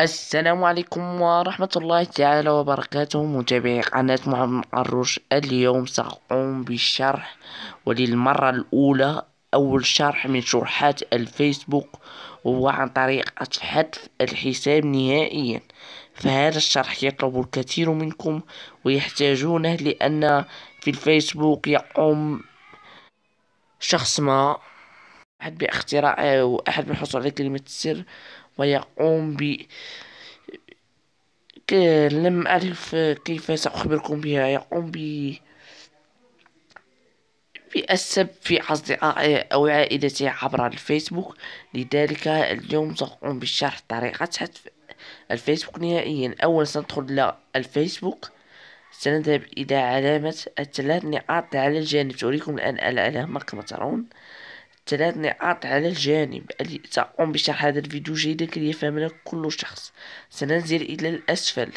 السلام عليكم ورحمة الله تعالى وبركاته متابعي قناة محمد عروش اليوم سأقوم بالشرح وللمرة الأولى أول شرح من شروحات الفيسبوك هو عن طريقة حذف الحساب نهائيا فهذا الشرح يطلب الكثير منكم ويحتاجونه لأن في الفيسبوك يقوم شخص ما أحد باختراع أو أحد بالحصول على كلمة السر ويقوم ب لم أعرف كيف سأخبركم بها يقوم ب في السب في أصدقائي أو عائلتي عبر الفيسبوك لذلك اليوم سأقوم بشرح طريقة حذف الفيسبوك نهائيا أولا سندخل إلى الفيسبوك سنذهب إلى علامة الثلاث نقاط على الجانب سأريكم الآن العلامة كما ترون ثلاث نقاط على الجانب سأقوم بشرح هذا الفيديو جيدا كي يفهمنا كل شخص سننزل إلى الأسفل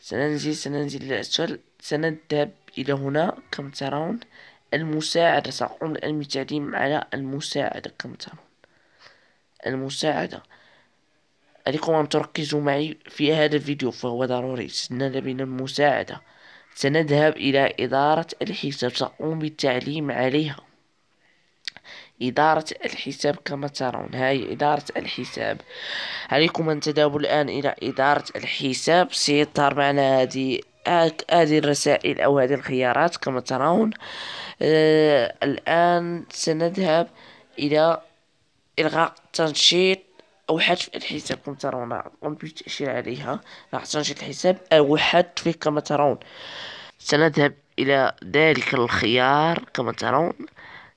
سننزل سننزل إلى الأسفل سنذهب إلى هنا كما ترون المساعدة سأقوم الآن بتعليم على المساعدة كما ترون المساعدة عليكم أن تركزوا معي في هذا الفيديو فهو ضروري سنذهب إلى المساعدة سنذهب إلى إدارة الحساب سأقوم بالتعليم عليها إدارة الحساب كما ترون هاي إدارة الحساب عليكم أن تذهبوا الآن إلى إدارة الحساب سيظهر معنا هذه هذه الرسائل أو هذه الخيارات كما ترون آه الآن سنذهب إلى إلغاء تنشيط أو حذف الحساب كما ترون قم بالتأشير عليها راح تنشيط الحساب أو حذفه كما ترون سنذهب إلى ذلك الخيار كما ترون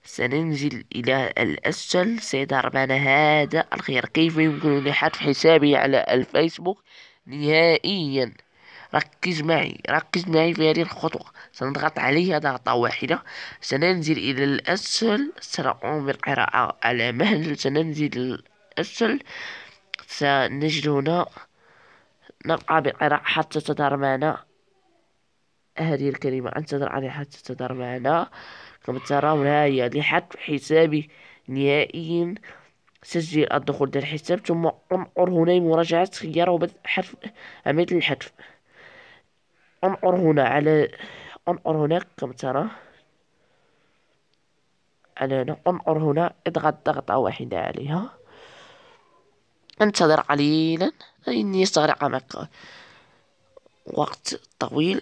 سننزل إلى الأسفل سيظهر معنا هذا الخيار كيف يمكنني حذف حسابي على الفيسبوك نهائيا ركز معي ركز معي في هذه الخطوة سنضغط عليها ضغطة واحدة سننزل إلى الأسفل سنقوم بالقراءة على مهل سننزل إلى الأسفل سنجد هنا نبقى بالقراءة حتى تظهر معنا هذه الكلمة أنتظر عليها حتى تظهر معنا كما ترون ها هي لحذف حسابي نهائيا سجل الدخول للحساب ثم انقر هنا مراجعة خيار وبدء حرف عملية الحذف انقر هنا على انقر هناك كما ترى على هنا انقر هنا اضغط ضغطة واحدة عليها انتظر قليلا استغرق معك وقت طويل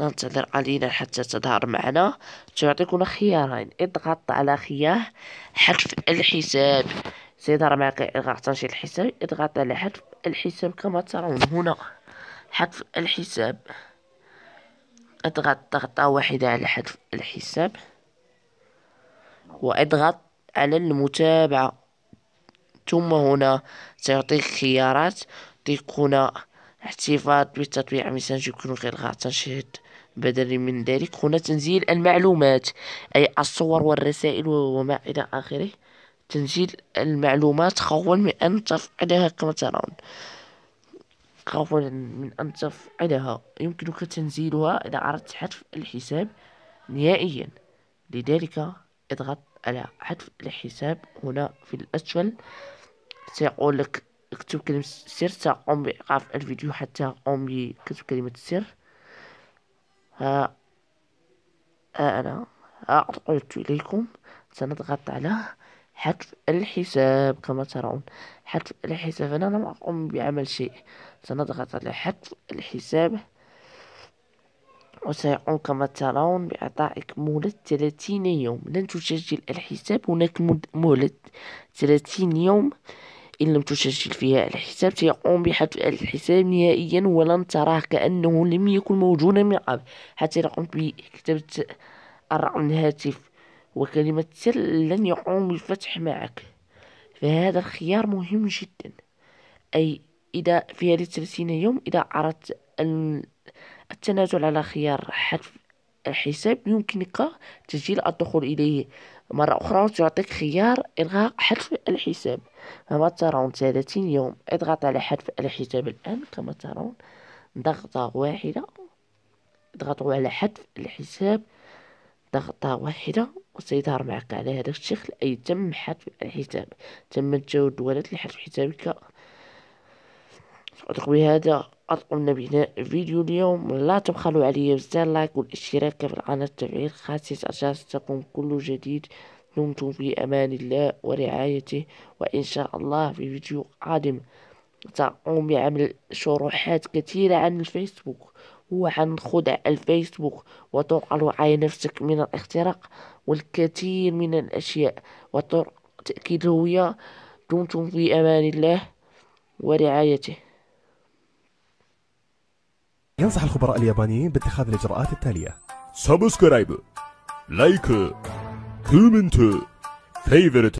ننتظر قليلا حتى تظهر معنا تعطيكنا خيارين اضغط على خيار حذف الحساب سيظهر معك اضغط تنشيط الحساب اضغط على حذف الحساب كما ترون هنا حذف الحساب اضغط ضغطة واحدة على حذف الحساب واضغط على المتابعة ثم هنا سيعطيك خيارات تكون هنا احتفاظ بالتطبيع مثلا يمكن إلغاء تنشيط بدلا من ذلك هنا تنزيل المعلومات أي الصور والرسائل وما إلى آخره تنزيل المعلومات خوفا من أن تفقدها كما ترون خوفاً من أن تفعلها يمكنك تنزيلها إذا أردت حذف الحساب نهائيا لذلك اضغط على حذف الحساب هنا في الأسفل سيقول لك اكتب كلمة السر سأقوم بإيقاف الفيديو حتى أقوم بكتب كلمة السر ها, ها أنا أعطيت إليكم سنضغط على حذف الحساب كما ترون حذف الحساب أنا لم أقم بعمل شيء سنضغط على حذف الحساب وسيقوم كما ترون بإعطائك مهلة 30 يوم لن تسجل الحساب هناك مهلة 30 يوم إن لم تسجل فيها الحساب سيقوم بحذف الحساب نهائيا ولن تراه كأنه لم يكن موجودا من قبل حتى لو قمت بكتابة الرقم الهاتف وكلمة سر لن يقوم بالفتح معك فهذا الخيار مهم جدا أي إذا في هذه الثلاثين يوم إذا أردت التنازل على خيار حذف الحساب يمكنك تسجيل الدخول إليه مرة أخرى وتعطيك خيار إلغاء حذف الحساب كما ترون ثلاثين يوم اضغط على حذف الحساب الآن كما ترون ضغطة واحدة اضغطوا على حذف الحساب ضغطة واحدة وسيظهر معك على هذا الشيخ أي تم حذف الحساب تم تجاوز ولد لحذف حسابك أثق بهذا قمنا بناء فيديو اليوم لا تبخلوا عليا بزاف لايك والاشتراك في القناة التفعيل خاصة عشان تكون كل جديد دمتم في أمان الله ورعايته وإن شاء الله في فيديو قادم تقوم بعمل شروحات كثيرة عن الفيسبوك وعن خدع الفيسبوك وتعرض على نفسك من الاختراق والكثير من الأشياء وطرق تأكيد الهوية دمتم في أمان الله ورعايته ينصح الخبراء اليابانيين باتخاذ الإجراءات التالية سبسكرايب لايك كومنت فيفرت